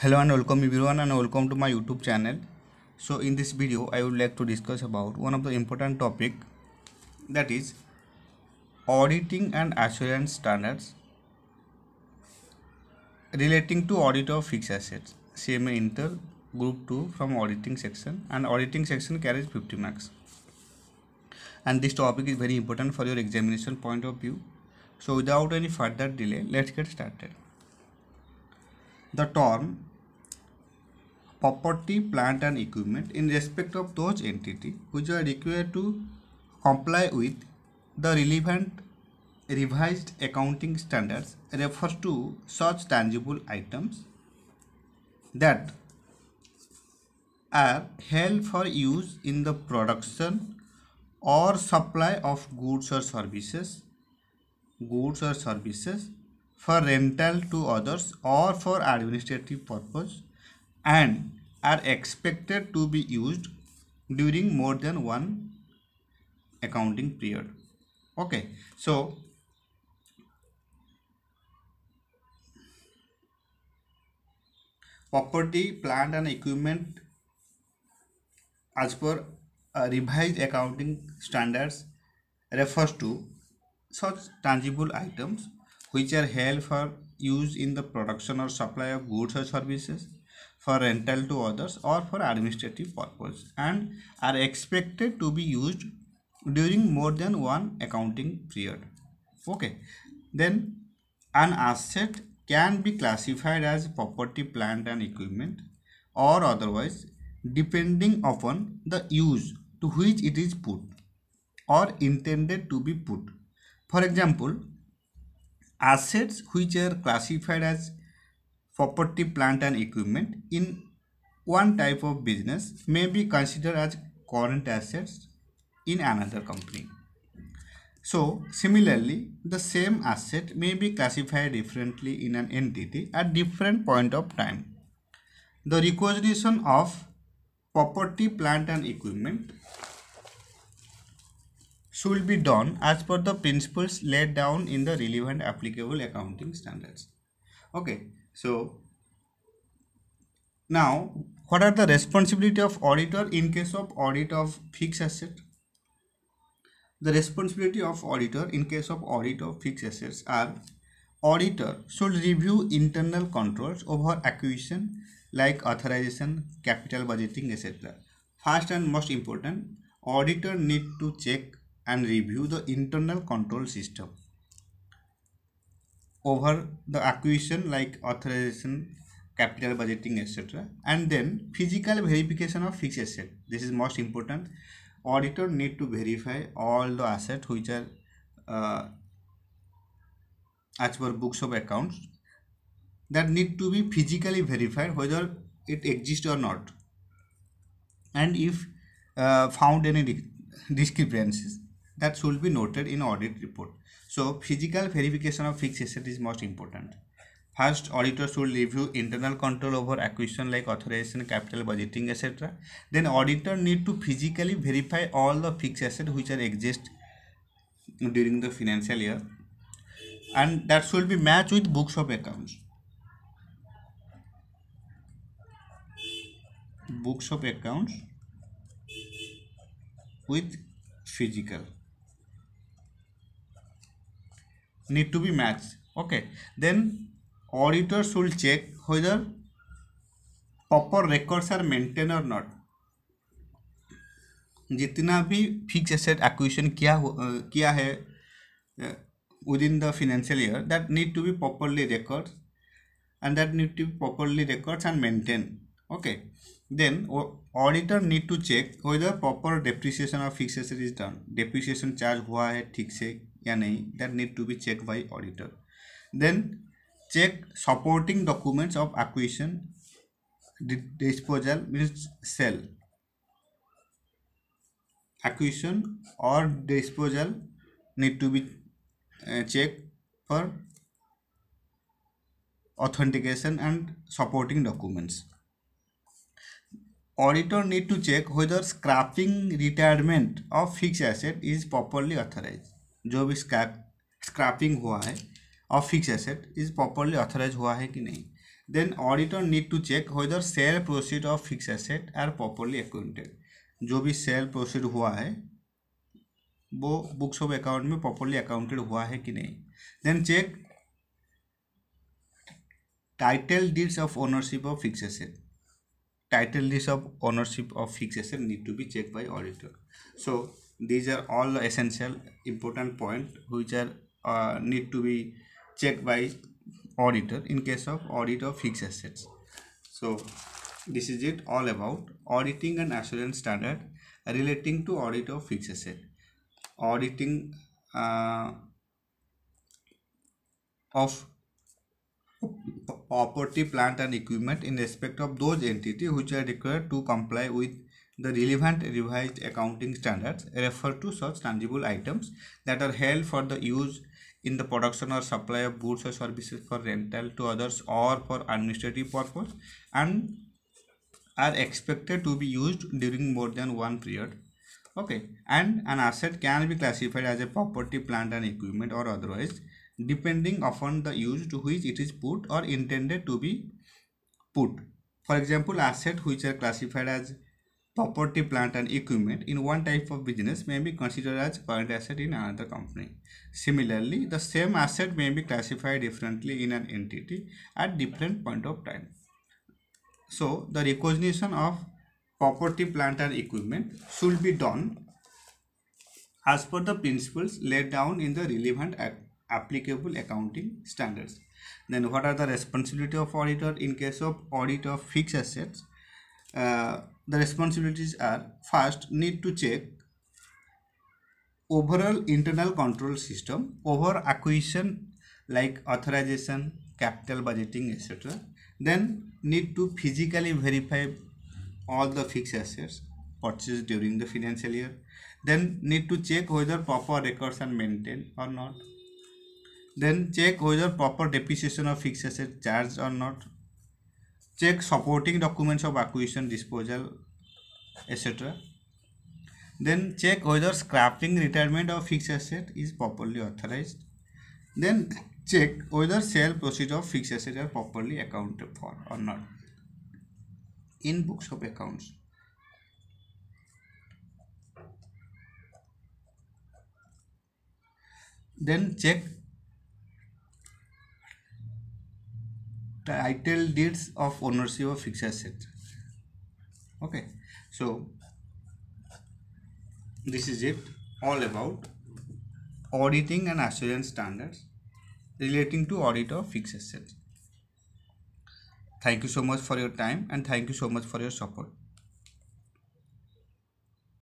hello and welcome everyone and welcome to my youtube channel so in this video i would like to discuss about one of the important topic that is auditing and assurance standards relating to audit of fixed assets cma inter group 2 from auditing section and auditing section carries 50 marks and this topic is very important for your examination point of view so without any further delay let's get started the term property, plant and equipment in respect of those entity which are required to comply with the relevant revised accounting standards refers to such tangible items that are held for use in the production or supply of goods or services goods or services for rental to others or for administrative purpose and are expected to be used during more than one accounting period okay so property plant and equipment as per uh, revised accounting standards refers to such tangible items which are held for use in the production or supply of goods or services for rental to others or for administrative purpose and are expected to be used during more than one accounting period okay then an asset can be classified as property plant and equipment or otherwise depending upon the use to which it is put or intended to be put for example assets which are classified as property plant and equipment in one type of business may be considered as current assets in another company so similarly the same asset may be classified differently in an entity at different point of time the requisition of property plant and equipment should be done as per the principles laid down in the relevant applicable accounting standards. Okay, so now what are the responsibility of auditor in case of audit of fixed asset? The responsibility of auditor in case of audit of fixed assets are auditor should review internal controls over acquisition like authorization, capital budgeting, etc. First and most important, auditor need to check and review the internal control system over the acquisition like authorization, capital budgeting, etc. And then physical verification of fixed asset. This is most important. Auditor need to verify all the assets which are uh, as per books of accounts that need to be physically verified whether it exists or not. And if uh, found any discrepancies that should be noted in audit report. So physical verification of fixed asset is most important. First, auditor should review internal control over acquisition like authorization, capital budgeting, etc. Then auditor need to physically verify all the fixed assets which are exist during the financial year and that should be matched with books of accounts. Books of accounts with physical need to be matched okay then auditor should check whether proper records are maintained or not जितना भी fix asset acquisition किया हो किया है with in the financial year that need to be properly record and that need to be properly records and maintain okay then auditor need to check whether proper depreciation of fix asset is done depreciation charge हुआ है ठीक से या नहीं that need to be checked by auditor. Then check supporting documents of acquisition, disposal means sell, acquisition or disposal need to be uh, checked for authentication and supporting documents. Auditor need to check whether scrapping retirement of fixed asset is properly authorized. जो भी scrap scrapping हुआ है of fix asset is properly authorise हुआ है कि नहीं then auditor need to check whether sale proceed of fix asset are properly accounted जो भी सेल प्रोसीड हुआ है वो बुक्स ऑफ अकाउंट में प्रॉपरली अकाउंटेड हुआ है कि नहीं then check title deeds of ownership of fix asset title list of ownership of fix asset need to be check by so so these are all the essential important point which are uh, need to be checked by auditor in case of audit of fixed assets so this is it all about auditing and assurance standard relating to audit of fixed asset auditing uh, of property plant and equipment in respect of those entity which are required to comply with the relevant revised accounting standards refer to such tangible items that are held for the use in the production or supply of goods or services for rental to others or for administrative purpose and are expected to be used during more than one period okay and an asset can be classified as a property plant and equipment or otherwise depending upon the use to which it is put or intended to be put for example assets which are classified as property plant and equipment in one type of business may be considered as current asset in another company similarly the same asset may be classified differently in an entity at different point of time so the recognition of property plant and equipment should be done as per the principles laid down in the relevant applicable accounting standards then what are the responsibility of auditor in case of audit of fixed assets uh, the responsibilities are first need to check overall internal control system over acquisition like authorization capital budgeting etc then need to physically verify all the fixed assets purchased during the financial year then need to check whether proper records are maintained or not then check whether proper depreciation of fixed assets charged or not check supporting documents of acquisition disposal etc then check whether scrapping retirement of fixed asset is properly authorized then check whether sale proceeds of fixed assets are properly accounted for or not in books of accounts then check title deeds of ownership of fixed asset okay so this is it all about auditing and assurance standards relating to audit of fixed assets thank you so much for your time and thank you so much for your support